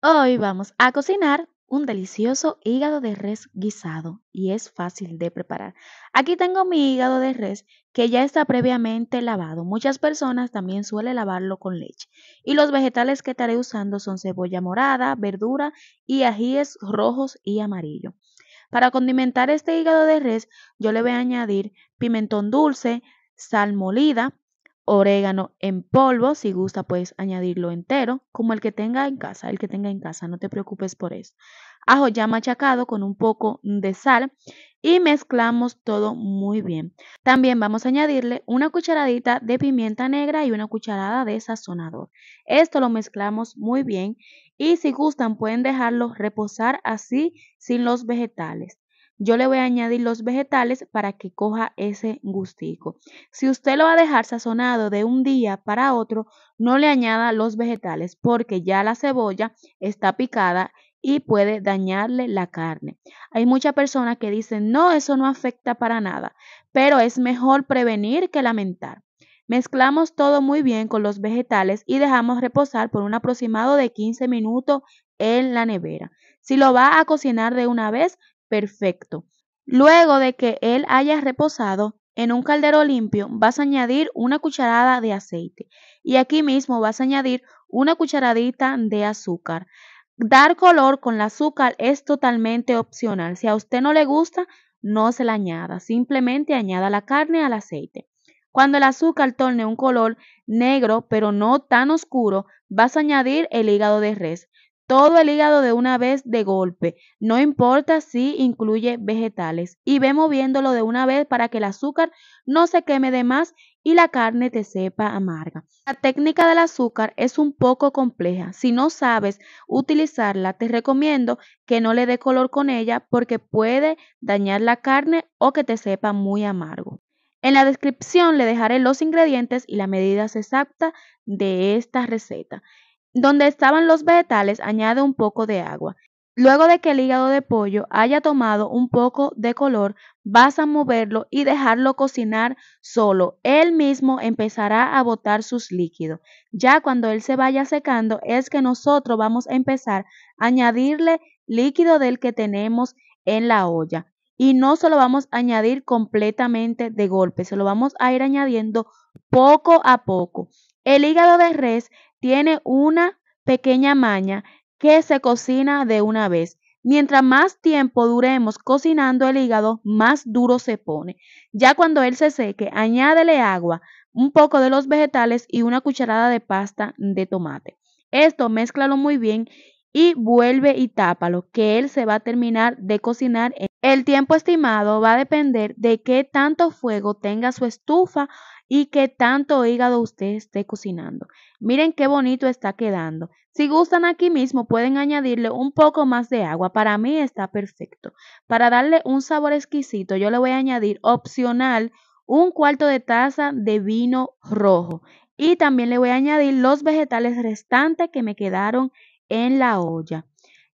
Hoy vamos a cocinar un delicioso hígado de res guisado y es fácil de preparar. Aquí tengo mi hígado de res que ya está previamente lavado. Muchas personas también suelen lavarlo con leche. Y los vegetales que estaré usando son cebolla morada, verdura y ajíes rojos y amarillo. Para condimentar este hígado de res, yo le voy a añadir pimentón dulce, sal molida, orégano en polvo, si gusta puedes añadirlo entero, como el que tenga en casa, el que tenga en casa, no te preocupes por eso. Ajo ya machacado con un poco de sal y mezclamos todo muy bien. También vamos a añadirle una cucharadita de pimienta negra y una cucharada de sazonador. Esto lo mezclamos muy bien y si gustan pueden dejarlo reposar así sin los vegetales. Yo le voy a añadir los vegetales para que coja ese gustico. Si usted lo va a dejar sazonado de un día para otro, no le añada los vegetales porque ya la cebolla está picada y puede dañarle la carne. Hay muchas personas que dicen, no, eso no afecta para nada, pero es mejor prevenir que lamentar. Mezclamos todo muy bien con los vegetales y dejamos reposar por un aproximado de 15 minutos en la nevera. Si lo va a cocinar de una vez, perfecto. Luego de que él haya reposado, en un caldero limpio vas a añadir una cucharada de aceite y aquí mismo vas a añadir una cucharadita de azúcar. Dar color con el azúcar es totalmente opcional. Si a usted no le gusta, no se la añada. Simplemente añada la carne al aceite. Cuando el azúcar torne un color negro pero no tan oscuro, vas a añadir el hígado de res todo el hígado de una vez de golpe, no importa si incluye vegetales, y ve moviéndolo de una vez para que el azúcar no se queme de más y la carne te sepa amarga. La técnica del azúcar es un poco compleja. Si no sabes utilizarla, te recomiendo que no le dé color con ella porque puede dañar la carne o que te sepa muy amargo. En la descripción le dejaré los ingredientes y las medidas exactas de esta receta. Donde estaban los vegetales, añade un poco de agua. Luego de que el hígado de pollo haya tomado un poco de color, vas a moverlo y dejarlo cocinar solo. Él mismo empezará a botar sus líquidos. Ya cuando él se vaya secando es que nosotros vamos a empezar a añadirle líquido del que tenemos en la olla. Y no se lo vamos a añadir completamente de golpe, se lo vamos a ir añadiendo poco a poco. El hígado de res tiene una pequeña maña que se cocina de una vez. Mientras más tiempo duremos cocinando el hígado, más duro se pone. Ya cuando él se seque, añádele agua, un poco de los vegetales y una cucharada de pasta de tomate. Esto mezclalo muy bien y vuelve y tápalo, que él se va a terminar de cocinar. En el tiempo estimado va a depender de qué tanto fuego tenga su estufa y qué tanto hígado usted esté cocinando. Miren qué bonito está quedando. Si gustan aquí mismo pueden añadirle un poco más de agua. Para mí está perfecto. Para darle un sabor exquisito yo le voy a añadir opcional un cuarto de taza de vino rojo. Y también le voy a añadir los vegetales restantes que me quedaron en la olla.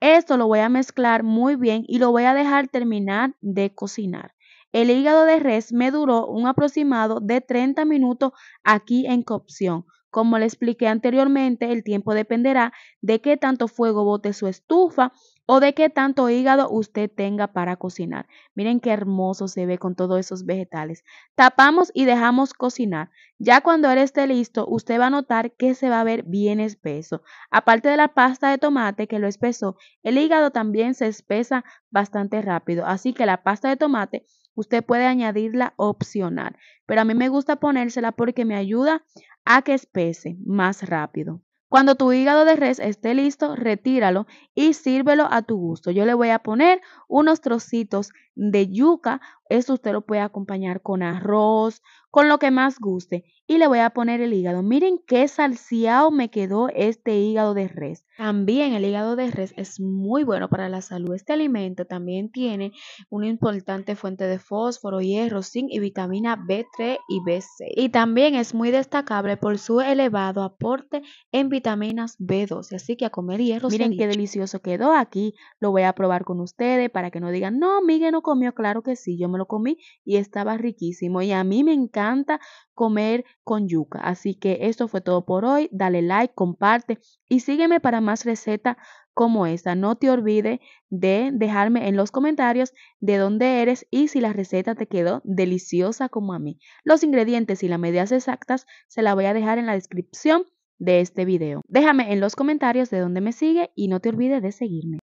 Esto lo voy a mezclar muy bien y lo voy a dejar terminar de cocinar. El hígado de res me duró un aproximado de 30 minutos aquí en cocción. Como le expliqué anteriormente, el tiempo dependerá de qué tanto fuego bote su estufa o de qué tanto hígado usted tenga para cocinar. Miren qué hermoso se ve con todos esos vegetales. Tapamos y dejamos cocinar. Ya cuando él esté listo, usted va a notar que se va a ver bien espeso. Aparte de la pasta de tomate que lo espesó, el hígado también se espesa bastante rápido. Así que la pasta de tomate usted puede añadirla opcional. Pero a mí me gusta ponérsela porque me ayuda a que espese más rápido. Cuando tu hígado de res esté listo, retíralo y sírvelo a tu gusto. Yo le voy a poner unos trocitos de yuca esto usted lo puede acompañar con arroz, con lo que más guste. Y le voy a poner el hígado. Miren qué salciado me quedó este hígado de res. También el hígado de res es muy bueno para la salud. Este alimento también tiene una importante fuente de fósforo, hierro, zinc y vitamina B3 y B6. Y también es muy destacable por su elevado aporte en vitaminas B12. Así que a comer hierro. Miren qué delicioso quedó aquí. Lo voy a probar con ustedes para que no digan, no, Miguel no comió. Claro que sí, yo me lo comí y estaba riquísimo. Y a mí me encanta comer con yuca. Así que esto fue todo por hoy. Dale like, comparte y sígueme para más recetas como esta. No te olvides de dejarme en los comentarios de dónde eres y si la receta te quedó deliciosa como a mí. Los ingredientes y las medidas exactas se las voy a dejar en la descripción de este video. Déjame en los comentarios de dónde me sigue y no te olvides de seguirme.